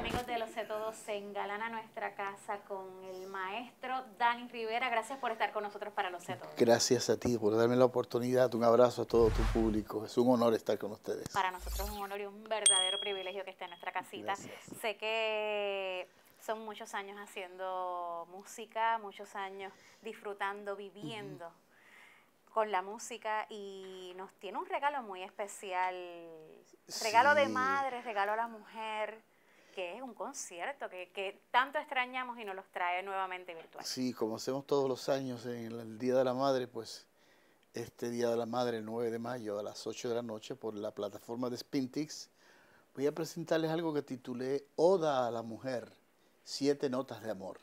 amigos de Los Todos se engalan a nuestra casa con el maestro Dani Rivera. Gracias por estar con nosotros para Los Todos. Gracias a ti por darme la oportunidad. Un abrazo a todo tu público. Es un honor estar con ustedes. Para nosotros es un honor y un verdadero privilegio que esté en nuestra casita. Sé que son muchos años haciendo música, muchos años disfrutando, viviendo. con la música y nos tiene un regalo muy especial. Regalo de madre, regalo a la mujer que es un concierto que, que, tanto extrañamos y nos los trae nuevamente virtual. Sí, como hacemos todos los años en el Día de la Madre, pues este Día de la Madre, el 9 de mayo a las 8 de la noche, por la plataforma de Spintix, voy a presentarles algo que titulé Oda a la Mujer, Siete Notas de Amor,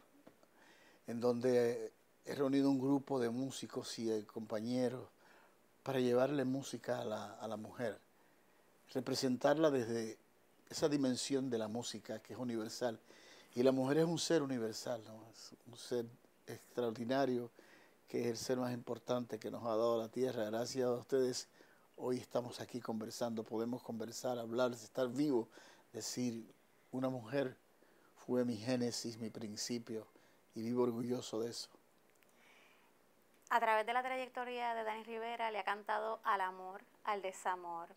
en donde he reunido un grupo de músicos y de compañeros para llevarle música a la, a la mujer, representarla desde esa dimensión de la música que es universal. Y la mujer es un ser universal, un ser extraordinario, que es el ser más importante que nos ha dado la tierra. Gracias a ustedes, hoy estamos aquí conversando, podemos conversar, hablar, estar vivo decir, una mujer fue mi génesis, mi principio, y vivo orgulloso de eso. A través de la trayectoria de Dani Rivera le ha cantado al amor, al desamor,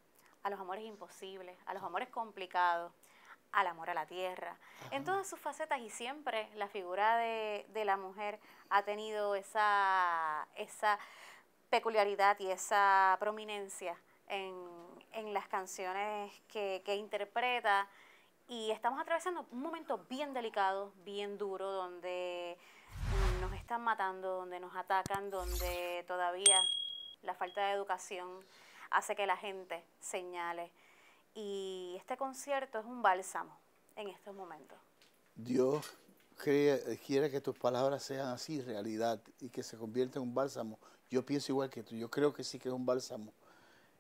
a los amores imposibles, a los amores complicados, al amor a la tierra, en todas sus facetas y siempre la figura de, la mujer ha tenido esa, peculiaridad y esa prominencia en, las canciones que, que, interpreta y estamos atravesando un momento bien delicado, bien duro, donde nos están matando, donde nos atacan, donde todavía la falta de educación hace que la gente señale. Y este concierto es un bálsamo en estos momentos. Dios quiere que tus palabras sean así, realidad, y que se convierta en un bálsamo. Yo pienso igual que tú, yo creo que sí que es un bálsamo.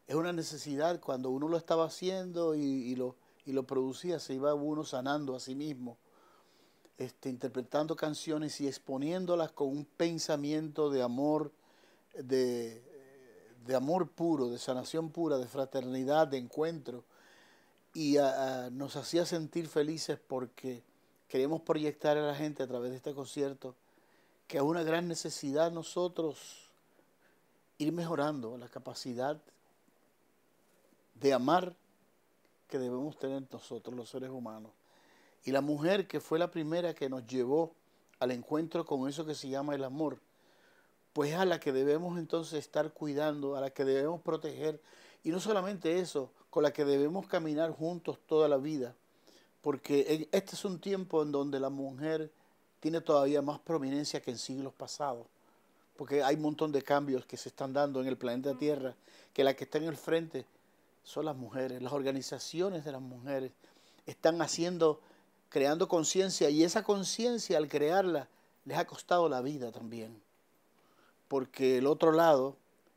Es una necesidad, cuando uno lo estaba haciendo y, y lo, y lo producía, se iba uno sanando a sí mismo, este, interpretando canciones y exponiéndolas con un pensamiento de amor, de, de amor puro, de sanación pura, de fraternidad, de encuentro. Y ah, ah, nos hacía sentir felices porque queremos proyectar a la gente a través de este concierto que es una gran necesidad nosotros ir mejorando la capacidad de amar que debemos tener nosotros los seres humanos. Y la mujer que fue la primera que nos llevó al encuentro con eso que se llama el amor, pues a la que debemos entonces estar cuidando, a la que debemos proteger, y no solamente eso, con la que debemos caminar juntos toda la vida, porque este es un tiempo en donde la mujer tiene todavía más prominencia que en siglos pasados, porque hay un montón de cambios que se están dando en el planeta Tierra, que la que está en el frente son las mujeres, las organizaciones de las mujeres están haciendo, creando conciencia, y esa conciencia al crearla les ha costado la vida también porque el otro lado,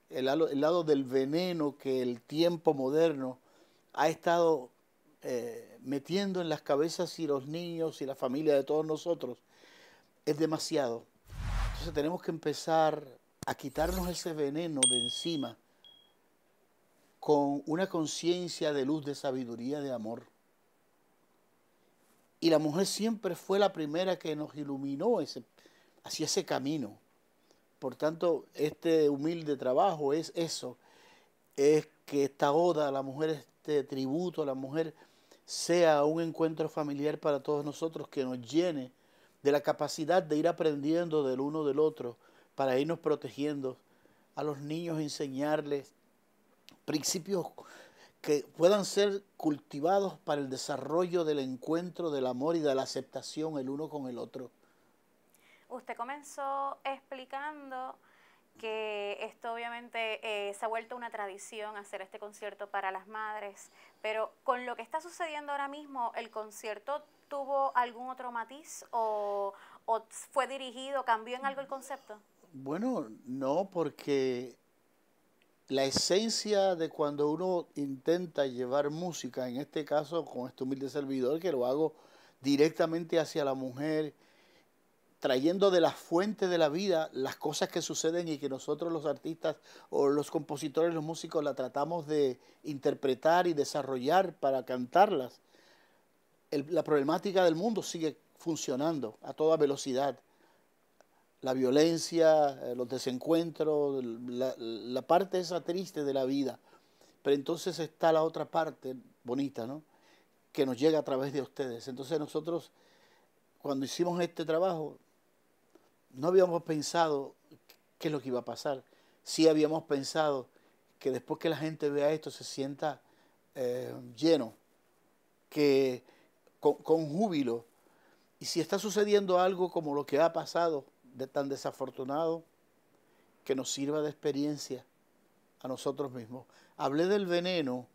el, lado del veneno que el tiempo moderno ha estado eh, metiendo en las cabezas y los niños y la familia de todos nosotros, es demasiado. Entonces tenemos que empezar a quitarnos ese veneno de encima con una conciencia de luz, de sabiduría, de amor. Y la mujer siempre fue la primera que nos iluminó ese, hacia ese camino. Por tanto, este humilde trabajo es eso, es que esta oda a la mujer, este tributo a la mujer, sea un encuentro familiar para todos nosotros que nos llene de la capacidad de ir aprendiendo del uno del otro, para irnos protegiendo, a los niños enseñarles principios que puedan ser cultivados para el desarrollo del encuentro, del amor y de la aceptación el uno con el otro. Usted comenzó explicando obviamente eh, se ha vuelto una tradición hacer este concierto para las madres, pero con lo que está sucediendo ahora mismo, ¿el concierto tuvo algún otro matiz o, o fue dirigido, cambió en algo el concepto? Bueno, no, porque la esencia de cuando uno intenta llevar música, en este caso con este humilde servidor, que lo hago directamente hacia la mujer, trayendo de la fuente de la vida las cosas que suceden y que nosotros los artistas o los compositores, los músicos, la tratamos de interpretar y desarrollar para cantarlas. la problemática del mundo sigue funcionando a toda velocidad. La violencia, eh, los desencuentros, la, la parte esa triste de la vida. Pero entonces está la otra parte bonita, ¿no? Que nos llega a través de ustedes. Entonces nosotros, cuando hicimos este trabajo, no habíamos pensado qué es lo que iba a pasar. Sí habíamos pensado que después que la gente vea esto se sienta eh, lleno, que con, con, júbilo. Y si está sucediendo algo como lo que ha pasado, de tan desafortunado, que nos sirva de experiencia a nosotros mismos. Hablé del veneno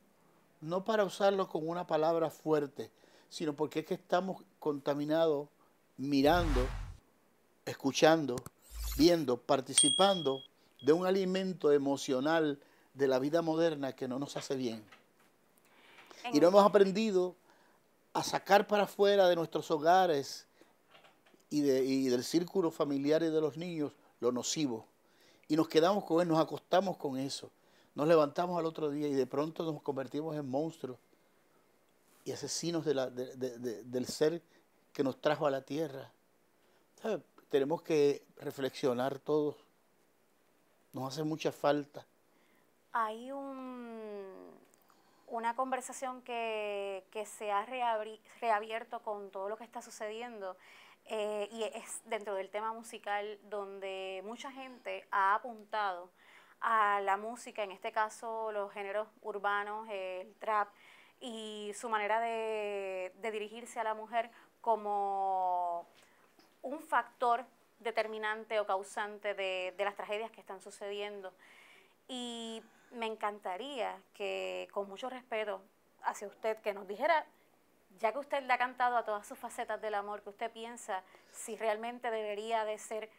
no para usarlo con una palabra fuerte, sino porque es que estamos contaminados mirando escuchando, viendo, participando de un alimento emocional de la vida moderna que no nos hace bien. Y no hemos aprendido a sacar para afuera de nuestros hogares y, del círculo familiar y de los niños lo nocivo. Y nos quedamos con él, nos acostamos con eso. Nos levantamos al otro día y de pronto nos convertimos en monstruos y asesinos de del ser que nos trajo a la tierra. ¿Sabes? tenemos que reflexionar todos. Nos hace mucha falta. Hay un, una conversación que, se ha reabierto con todo lo que está sucediendo eh, y es dentro del tema musical donde mucha gente ha apuntado a la música, en este caso los géneros urbanos, el trap y su manera de, de dirigirse a la mujer como un factor determinante o causante de, las tragedias que están sucediendo. Y me encantaría que, con mucho respeto hacia usted, que nos dijera ya que usted le ha cantado a todas sus facetas del amor, que usted piensa si realmente debería de ser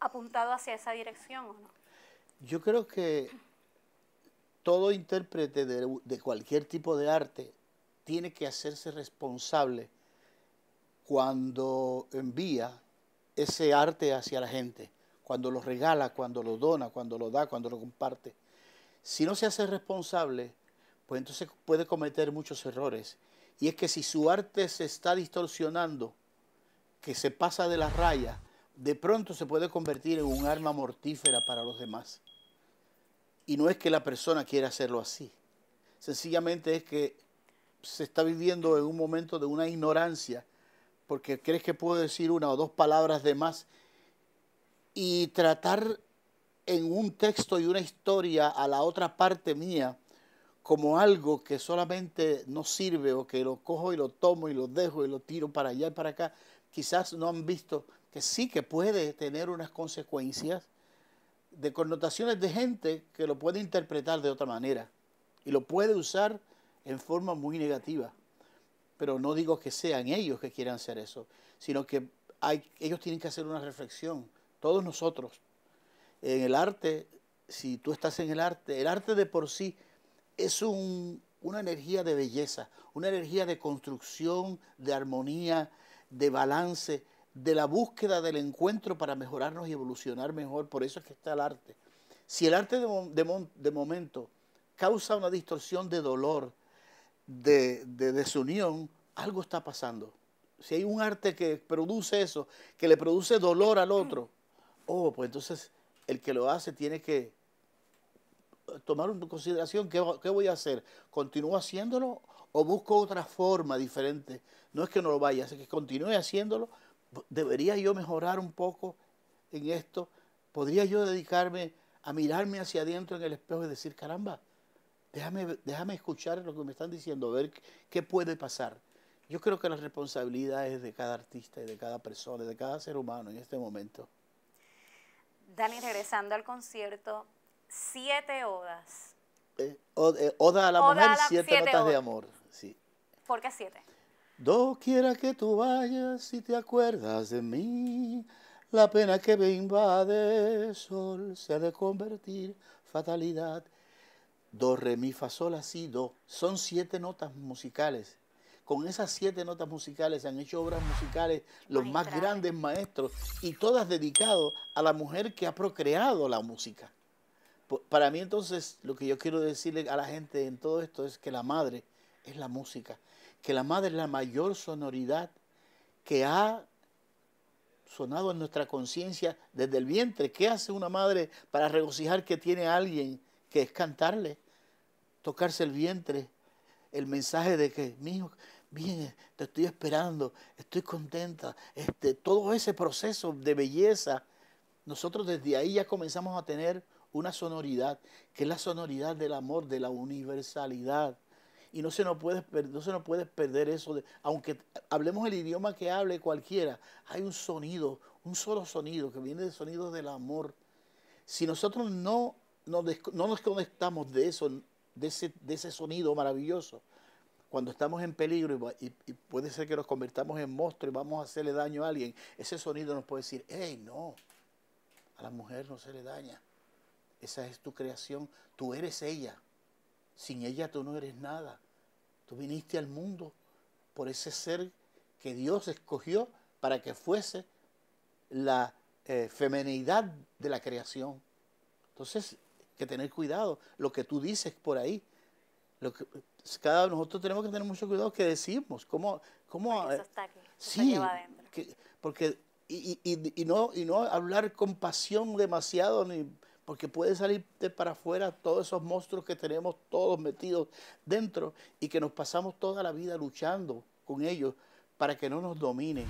apuntado hacia esa dirección o no? Yo creo que todo intérprete de, de cualquier tipo de arte tiene que hacerse responsable cuando envía ese arte hacia la gente, cuando lo regala, cuando lo dona, cuando lo da, cuando lo comparte. Si no se hace responsable, pues entonces puede cometer muchos errores. Y es que si su arte se está distorsionando, que se pasa de la raya de pronto se puede convertir en un arma mortífera para los demás. Y no es que la persona quiera hacerlo así. Sencillamente es que se está viviendo en un momento de una ignorancia porque crees que puedo decir una o dos palabras de más y tratar en un texto y una historia a la otra parte mía como algo que solamente no sirve o que lo cojo y lo tomo y lo dejo y lo tiro para allá y para acá, quizás no han visto que sí que puede tener unas consecuencias de connotaciones de gente que lo puede interpretar de otra manera y lo puede usar en forma muy negativa pero no digo que sean ellos que quieran hacer eso, sino que ellos tienen que hacer una reflexión, todos nosotros. En el arte, si tú estás en el arte, el arte de por sí es una energía de belleza, una energía de construcción, de armonía, de balance, de la búsqueda del encuentro para mejorarnos y evolucionar mejor. Por eso es que está el arte. Si el arte de, de momento causa una distorsión de dolor, de, desunión, algo está pasando. Si hay un arte que produce eso, que le produce dolor al otro, oh, pues entonces el que lo hace tiene que tomar en consideración qué, qué voy a hacer. ¿Continúo haciéndolo o busco otra forma diferente? No es que no lo vaya, es que continúe haciéndolo. ¿Debería yo mejorar un poco en esto? ¿Podría yo dedicarme a mirarme hacia adentro en el espejo y decir, caramba, Déjame, escuchar lo que me están diciendo, ver qué puede pasar. Yo creo que la responsabilidad es de cada artista y de cada persona, de cada ser humano en este momento. Dani, regresando al concierto, siete odas. Eh, eh, oda a la mujer, siete, notas de amor. Sí. ¿Por qué siete? Do quiera que tú vayas si te acuerdas de mí. La pena que me invade, sol, se ha de convertir fatalidad do, re, mi, fa, sol, así do. Son siete notas musicales. Con esas siete notas musicales se han hecho obras musicales los más grandes maestros y todas dedicadas a la mujer que ha procreado la música. Para mí entonces lo que yo quiero decirle a la gente en todo esto es que la madre es la música, que la madre es la mayor sonoridad que ha sonado en nuestra conciencia desde el vientre. ¿Qué hace una madre para regocijar que tiene a alguien? que es cantarle, tocarse el vientre, el mensaje de que, hijo, bien, eh, te estoy esperando, estoy contenta, este, todo ese proceso de belleza, nosotros desde ahí ya comenzamos a tener una sonoridad, que es la sonoridad del amor, de la universalidad. Y no se nos puede, se perder eso, aunque hablemos el idioma que hable cualquiera, hay un sonido, un solo sonido que viene del sonido del amor. Si nosotros no no nos conectamos de eso, de ese, de ese, sonido maravilloso. Cuando estamos en peligro y, puede ser que nos convirtamos en monstruos y vamos a hacerle daño a alguien, ese sonido nos puede decir, hey, no, a la mujer no se le daña. Esa es tu creación, tú eres ella. Sin ella tú no eres nada. Tú viniste al mundo por ese ser que Dios escogió para que fuese la eh, de la creación. Entonces, tener cuidado, lo que tú dices por ahí. Lo que, cada nosotros tenemos que tener mucho cuidado que decimos, cómo, cómo eso sí, porque y, y, no y no hablar con pasión demasiado ni porque puede salir de para afuera todos esos monstruos que tenemos todos metidos dentro y que nos pasamos toda la vida luchando con ellos para que no nos dominen.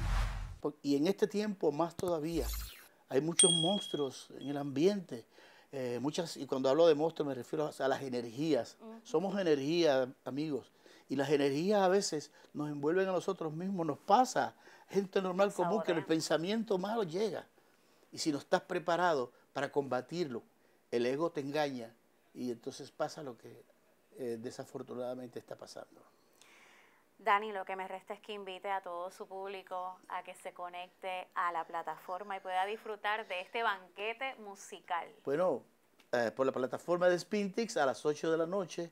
Y en este tiempo más todavía hay muchos monstruos en el ambiente, eh, muchas, y cuando hablo de monstruos me refiero a, las energías. Somos energía, amigos. Y las energías a veces nos envuelven a nosotros mismos, nos pasa. Gente normal común que el pensamiento malo llega. Y si no estás preparado para combatirlo, el ego te engaña y entonces pasa lo que eh, desafortunadamente está pasando. Dani, lo que me resta es que invite a todo su público a que se conecte a la plataforma y pueda disfrutar de este banquete musical. Bueno, eh, por la plataforma de Spintix a las 8 de la noche,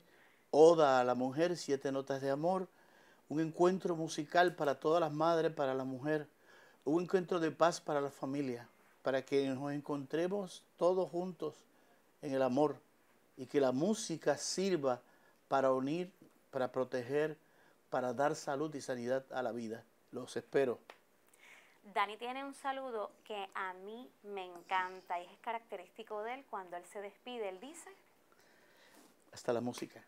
Oda a la Mujer, Siete Notas de Amor, un encuentro musical para todas las madres, para la mujer, un encuentro de paz para la familia, para que nos encontremos todos juntos en el amor y que la música sirva para unir, para proteger, para dar salud y sanidad a la vida. Los espero. Dani tiene un saludo que a mí me encanta y es característico de él cuando él se despide. Él dice... Hasta la música.